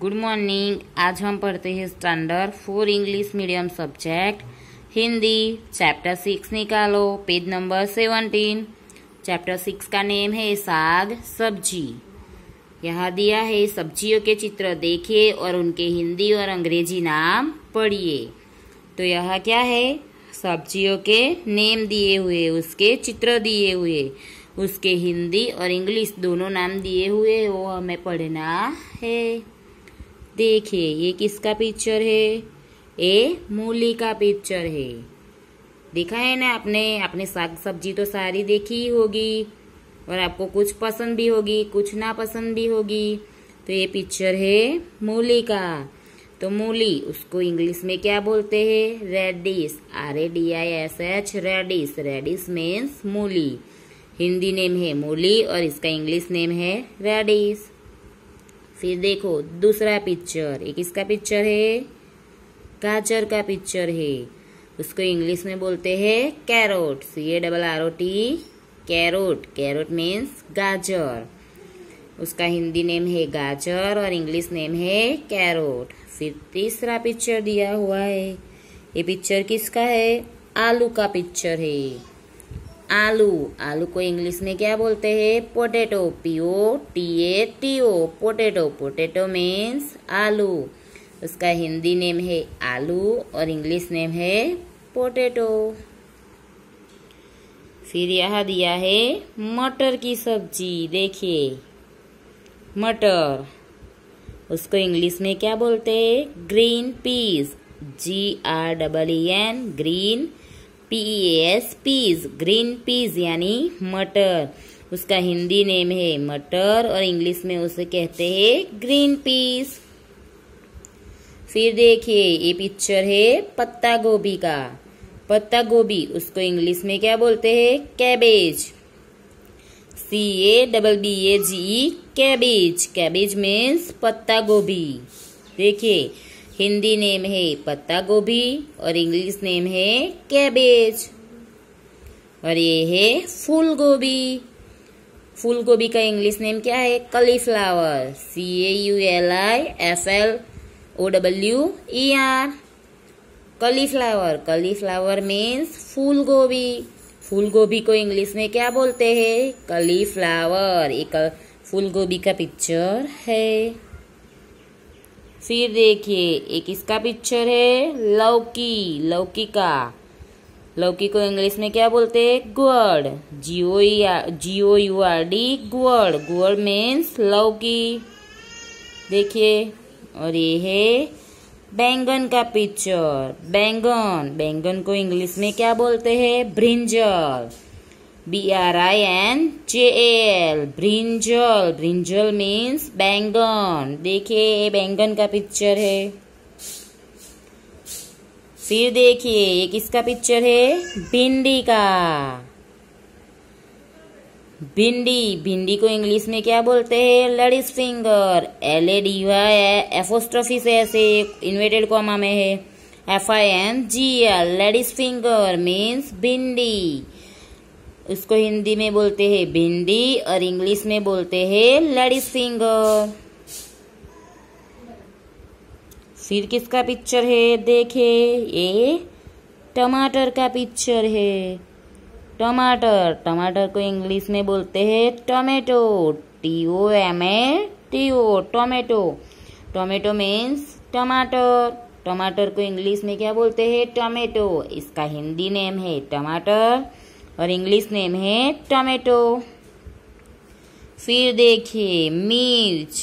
good morning आज हम पढ़ते हैं standard four English medium subject Hindi chapter six निकालो page number seventeen chapter six का नेम है साग सब्जी यहाँ दिया है सब्जियों के चित्र देखिए और उनके हिंदी और अंग्रेजी नाम पढ़िए तो यह क्या है सब्जियों के नेम दिए हुए उसके चित्र दिए हुए उसके हिंदी और इंग्लिश दोनों नाम दिए हुए वो हमें पढ़ना है देखिए ये किसका पिक्चर है ये मूली का पिक्चर है देखा है ना आपने आपने साग सब्जी तो सारी देखी ही होगी और आपको कुछ पसंद भी होगी कुछ ना पसंद भी होगी तो ये पिक्चर है मूली का तो मूली उसको इंग्लिश में क्या बोलते हैं radish R A D I S H radish radish means मूली हिंदी नेम है मूली और इसका इंग्लिश नेम है रेडिस फिर देखो दूसरा पिक्चर एक इसका पिक्चर है गाजर का पिक्चर है उसको इंग्लिश में बोलते हैं carrot C A double R O T carrot carrot means गाजर उसका हिंदी नेम है गाजर और इंग्लिश नेम है कैरोट फिर तीसरा पिक्चर दिया हुआ है ये पिक्चर किसका है आलू का पिक्चर है आलू आलू को इंग्लिश में क्या बोलते हैं potato P O T A T O potato potato means आलू उसका हिंदी नेम है आलू और इंग्लिश नेम है पोटेटो फिर यह दिया है मटर की सब्जी देखिए मटर उसको इंग्लिश में क्या बोलते हैं green peas G R double E N green P E S peas green peas यानी मटर उसका हिंदी नेम है मटर और इंग्लिश में उसे कहते हैं ग्रीन पीस फिर देखिए ये पिक्चर है पत्ता गोभी का पत्ता गोभी उसको इंग्लिश में क्या बोलते हैं cabbage C A double B A G cabbage cabbage means पत्ता गोभी देखिए हिंदी नेम है पत्ता गोभी और इंग्लिश नेम है कैबेज और ये है फूल गोभी फूल गोभी का इंग्लिश नेम क्या है cauliflower C A U L I F L O W E R cauliflower cauliflower means फूल गोभी फूल गोभी को इंग्लिश में क्या बोलते हैं कलीफ्लावर एक फूल गोभी का पिक्चर है फिर देखिए एक इसका पिक्चर है लौकी लौकी का लौकी को इंग्लिश में क्या बोलते हैं gourd G O U R D gourd gourd means लौकी देखिए और ये है बैंगन का पिक्चर बैंगन बैंगन को इंग्लिश में क्या बोलते हैं brinjal B R I N J L brinjal brinjal means बैंगन देखिए ये बैंगन का पिक्चर है फिर देखिए ये किसका पिक्चर है भिंडी का भिंडी भिंडी को इंग्लिश में क्या बोलते हैं ladies finger L A D Y apostrophe से ऐसे इन्वेटेड कॉमा में है F I N G L ladies finger means भिंडी इसको हिंदी में बोलते हैं भिंडी और इंग्लिश में बोलते हैं लड़ी सिंगर फिर किसका पिक्चर है देखे ये टमाटर का पिक्चर है टमाटर टमाटर को इंग्लिश में बोलते हैं tomato T O M A T O tomato tomato means टमाटर टमाटर को इंग्लिश में क्या बोलते हैं टोमेटो इसका हिंदी नेम है टमाटर और इंग्लिश नेम है टमेटो फिर देखिए मिर्च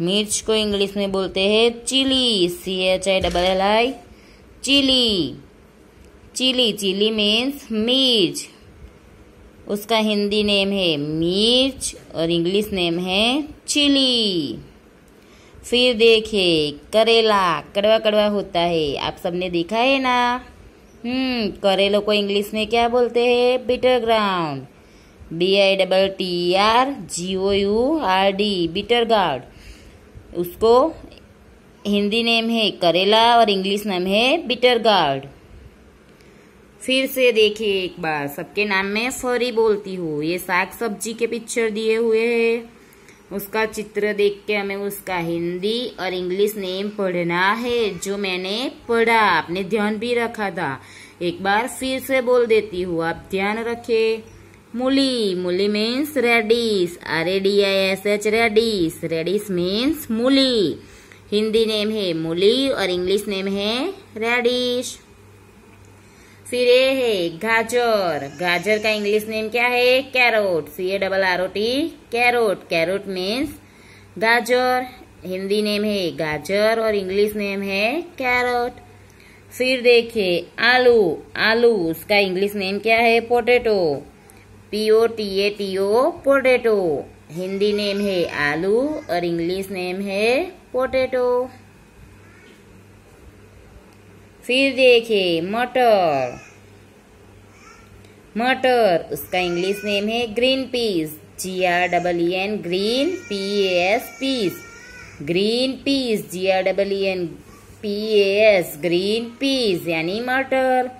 मिर्च को इंग्लिश में बोलते हैं chilli C H I double L I chilli chilli chilli means मिर्च उसका हिंदी नेम है मिर्च और इंग्लिश नेम है चिली फिर देखे करेला कड़वा कड़वा होता है आप सबने देखा है ना हम्म करेलो को इंग्लिश में क्या बोलते हैं bitter ground B I double T R G O U R D bitter gourd उसको हिंदी नेम है करेला और इंग्लिश नेम है बिटर गार्ड फिर से देखिए एक बार सबके नाम में फरी बोलती हूँ ये साग सब्जी के पिक्चर दिए हुए हैं उसका चित्र देख के हमें उसका हिंदी और इंग्लिश नेम पढ़ना है जो मैंने पढ़ा आपने ध्यान भी रखा था एक बार फिर से बोल देती हूँ आप ध्यान रखे मूली मूली means radish R A D I S H radish radish means मूली हिंदी नेम है मूली और इंग्लिश नेम है रेडिश फिर ये है गाजर गाजर का इंग्लिश नेम क्या है carrot C A double R O T carrot carrot means गाजर हिंदी नेम है गाजर और इंग्लिश नेम है कैरोट फिर देखिए आलू आलू उसका इंग्लिश नेम क्या है potato P O T A T O potato Hindi name है आलू और इंग्लिश नेम है पोटेटो फिर देखिए मटर मटर उसका इंग्लिश नेम है green peas G R double E N green P S peas green peas G R double E N P S green peas यानी मटर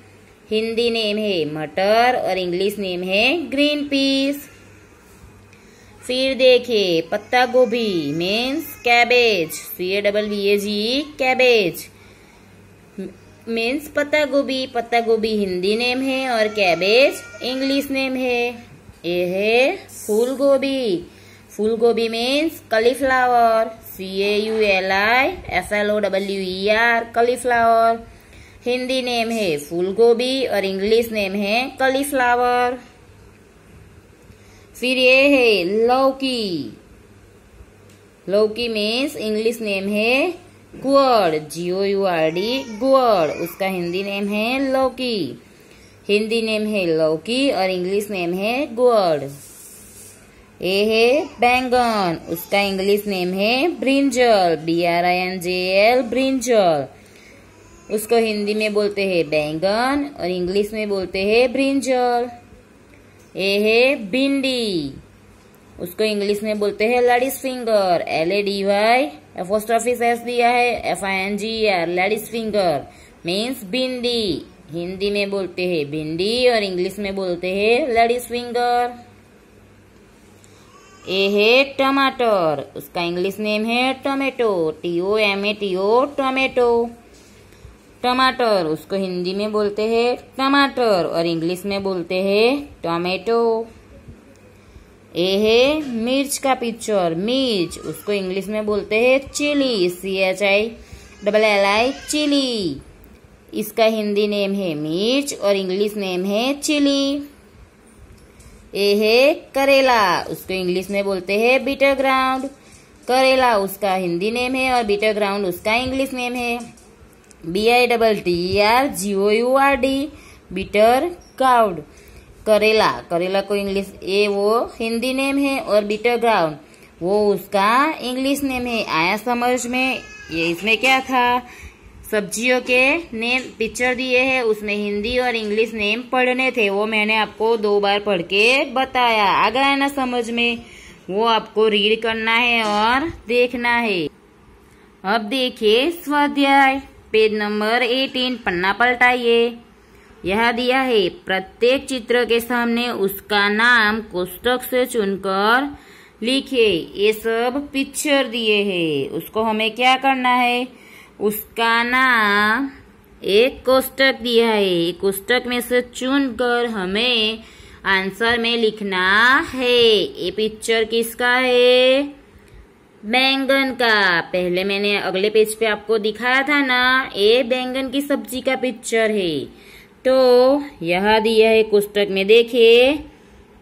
हिंदी नेम है मटर और इंग्लिश नेम है ग्रीन पीस फिर देखे पत्ता गोभी means cabbage C A double B A G cabbage means पत्ता गोभी पत्ता गोभी हिंदी नेम है और कैबेज इंग्लिश नेम है ये है फूल गोभी फूल गोभी means cauliflower C A U L I F L O W E R cauliflower Hindi name है फूल गोभी और इंग्लिश नेम है कलीफ्लावर फिर ये है लौकी लौकी मीन्स इंग्लिश नेम है gourd G O U R D gourd उसका हिंदी नेम है लौकी हिंदी नेम है लौकी और इंग्लिश नेम है गुअर ए है बैंगन उसका इंग्लिश नेम है brinjal B R I N J L brinjal उसको हिंदी में बोलते हैं बैंगन और इंग्लिश में बोलते हैं ब्रिंजल ए है भिंडी उसको इंग्लिश में बोलते हैं ladies finger L A D Y apostrophes S दिया है F I N G R ladies finger means भिंडी हिंदी में बोलते हैं भिंडी और इंग्लिश में बोलते हैं लेडीज फिंगर ए है टमाटर उसका इंग्लिश नेम है tomato T O M A T O tomato टमाटर उसको हिंदी में बोलते हैं टमाटर और इंग्लिश में बोलते हैं टोमेटो ए है मिर्च का पिक्चर मिर्च उसको इंग्लिश में बोलते हैं chilli C H I double L I chilli इसका हिंदी नेम है मिर्च और इंग्लिश नेम है चिली ए है करेला उसको इंग्लिश में बोलते हैं बीटर ग्राउंड करेला उसका हिंदी नेम है और बीटर ग्राउंड उसका इंग्लिश नेम है B I double T R G O U R D bitter gourd करेला करेला को इंग्लिश ए वो हिंदी नेम है और बीटर ग्राउंड वो उसका इंग्लिश नेम है आया समझ में ये इसमें क्या था सब्जियों के नेम पिक्चर दिए हैं उसमें हिंदी और इंग्लिश नेम पढ़ने थे वो मैंने आपको दो बार पढ़ के बताया आ गया ना समझ में वो आपको रीड करना है और देखना है अब देखिए स्वाध्याय पेज नंबर एटीन पन्ना पलटाइए यह दिया है प्रत्येक चित्र के सामने उसका नाम कोष्टक से चुनकर लिखे ये सब पिक्चर दिए हैं उसको हमें क्या करना है उसका नाम एक कोष्टक दिया है कोष्टक में से चुनकर हमें आंसर में लिखना है ये पिक्चर किसका है बैंगन का पहले मैंने अगले पेज पे आपको दिखाया था ना ये बैंगन की सब्जी का पिक्चर है तो यह दिया है पुस्तक में देखिए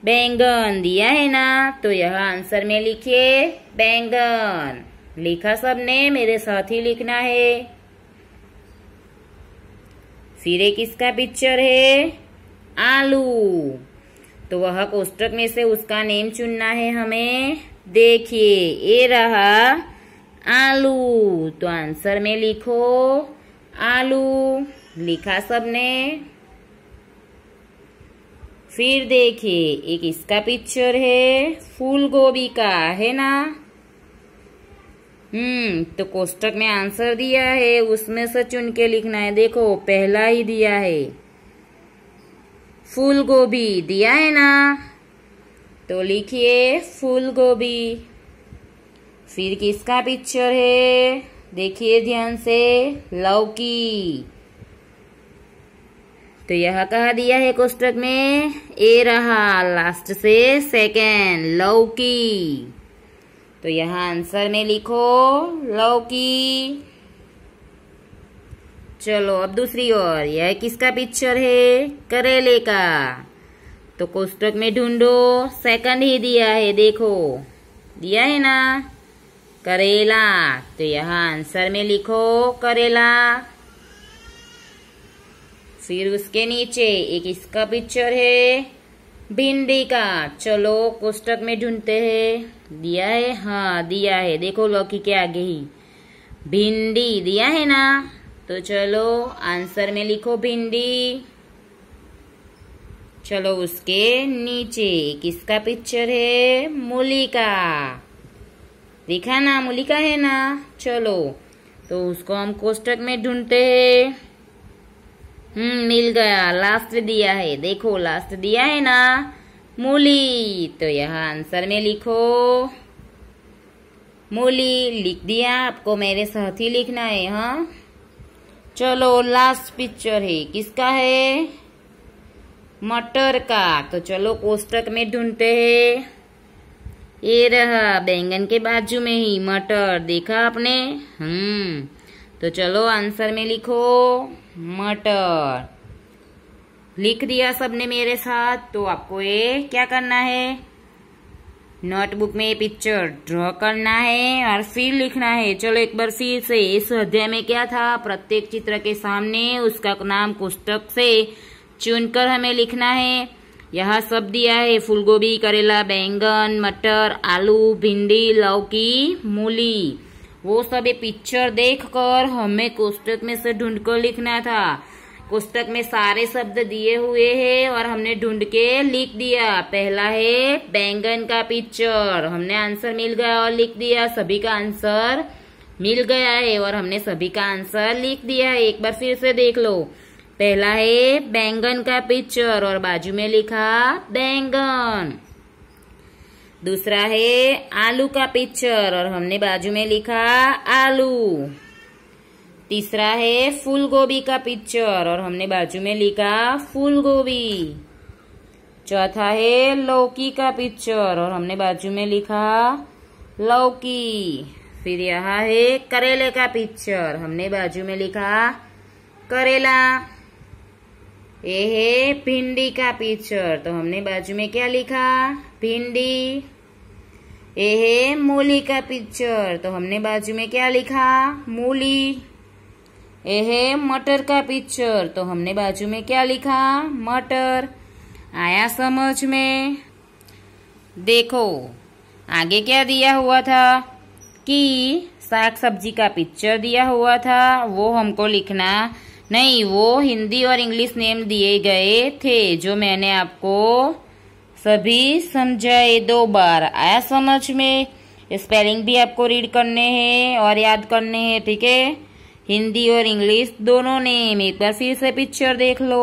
बैंगन दिया है ना तो यह आंसर में लिखिए बैंगन लिखा सबने मेरे साथ ही लिखना है फिर एक इसका पिक्चर है आलू तो वह कोष्टक में से उसका नेम चुनना है हमें देखिए ये रहा आलू तो आंसर में लिखो आलू लिखा सबने फिर देखिए एक इसका पिक्चर है फूल गोभी का है ना हम्म तो कोष्टक में आंसर दिया है उसमें से चुन के लिखना है देखो पहला ही दिया है फूल गोभी दिया है ना तो लिखिए फूल गोभी फिर किसका पिक्चर है देखिए ध्यान से लौकी तो यह कह दिया है कोष्टक में ए रहा लास्ट से सेकेंड लौकी तो यहाँ आंसर में लिखो लौकी चलो अब दूसरी ओर यह किसका पिक्चर है करेले का तो कोष्टक में ढूंढो सेकंड ही दिया है देखो दिया है ना करेला तो यहाँ आंसर में लिखो करेला फिर उसके नीचे एक इसका पिक्चर है भिंडी का चलो कोष्टक में ढूंढते हैं दिया है हाँ दिया है देखो लौकी के आगे ही भिंडी दिया है ना तो चलो आंसर में लिखो भिंडी चलो उसके नीचे किसका पिक्चर है मूली का देखा ना मूली का है ना चलो तो उसको हम कोष्टक में ढूंढते हैं हम्म मिल गया लास्ट दिया है देखो लास्ट दिया है ना मूली तो यहाँ आंसर में लिखो मूली लिख दिया आपको मेरे साथ ही लिखना है हाँ चलो लास्ट पिक्चर है किसका है मटर का तो चलो कोष्टक में ढूंढते हैं ये रहा बैंगन के बाजू में ही मटर देखा आपने हम्म तो चलो आंसर में लिखो मटर लिख दिया सबने मेरे साथ तो आपको ये क्या करना है नोटबुक में पिक्चर ड्रॉ करना है और फिर लिखना है चलो एक बार फिर से इस अध्याय में क्या था प्रत्येक चित्र के सामने उसका नाम पुस्तक से चुनकर हमें लिखना है यह सब दिया है फूलगोभी करेला बैंगन मटर आलू भिंडी लौकी मूली वो सभी पिक्चर पिक्चर देखकर हमें कोष्टक में से ढूंढकर लिखना था पुस्तक में सारे शब्द दिए हुए हैं और हमने ढूंढ के लिख दिया पहला है बैंगन का पिक्चर हमने आंसर मिल गया और लिख दिया सभी का आंसर मिल गया है और हमने सभी का आंसर लिख दिया है एक बार फिर से देख लो पहला है बैंगन का पिक्चर और बाजू में लिखा बैंगन दूसरा है आलू का पिक्चर और हमने बाजू में लिखा आलू तीसरा है फूल गोभी का पिक्चर और हमने बाजू में लिखा फूल गोभी चौथा है लौकी का पिक्चर और हमने बाजू में लिखा लौकी फिर यहाँ है करेले का पिक्चर हमने बाजू में लिखा करेला ये है भिंडी का पिक्चर तो हमने बाजू में क्या लिखा भिंडी ए है मूली का पिक्चर तो हमने बाजू में क्या लिखा मूली ए है मटर का पिक्चर तो हमने बाजू में क्या लिखा मटर आया समझ में देखो आगे क्या दिया हुआ था कि साग सब्जी का पिक्चर दिया हुआ था वो हमको लिखना नहीं वो हिंदी और इंग्लिश नेम दिए गए थे जो मैंने आपको सभी समझाए दो बार आया समझ में स्पेलिंग भी आपको रीड करने हैं और याद करने हैं ठीक है हिंदी और इंग्लिश दोनों नेम एक बार फिर से पिक्चर देख लो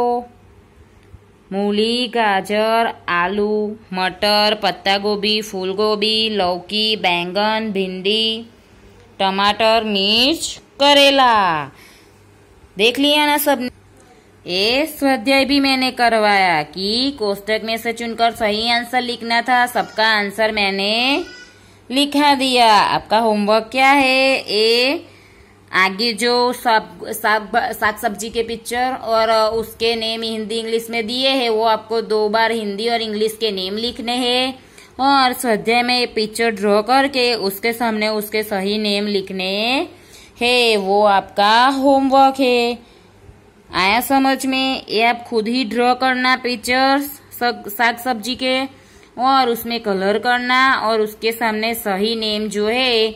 मूली गाजर आलू मटर पत्ता गोभी फूल गोभी लौकी बैंगन भिंडी टमाटर मिर्च करेला देख लिया ना सबने ए स्वाध्याय भी मैंने करवाया कि कोष्टक में से चुनकर सही आंसर लिखना था सबका आंसर मैंने लिखा दिया आपका होमवर्क क्या है ए आगे जो साग साग साग सब्जी के पिक्चर और उसके नेम हिंदी इंग्लिश में दिए हैं वो आपको दो बार हिंदी और इंग्लिश के नेम लिखने हैं और स्वाध्याय में पिक्चर ड्रॉ करके उसके सामने उसके सही नेम लिखने हैं वो आपका होमवर्क है आया समझ में ये आप खुद ही ड्रॉ करना पिक्चर्स साग सब्जी के और उसमें कलर करना और उसके सामने सही नेम जो है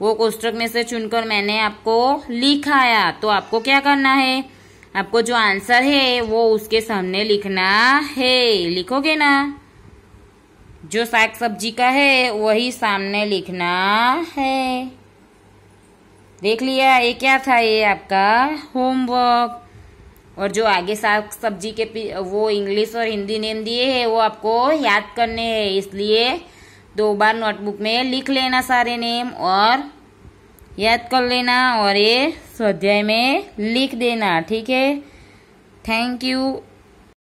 वो कोष्टक में से चुनकर मैंने आपको लिखाया तो आपको क्या करना है आपको जो आंसर है वो उसके सामने लिखना है लिखोगे ना जो साग सब्जी का है वही सामने लिखना है देख लिया ये क्या था ये आपका होमवर्क और जो आगे साग सब्जी के वो इंग्लिश और हिंदी नेम दिए हैं वो आपको याद करने हैं इसलिए दो बार नोटबुक में लिख लेना सारे नेम और याद कर लेना और ये स्वाध्याय में लिख देना ठीक है थैंक यू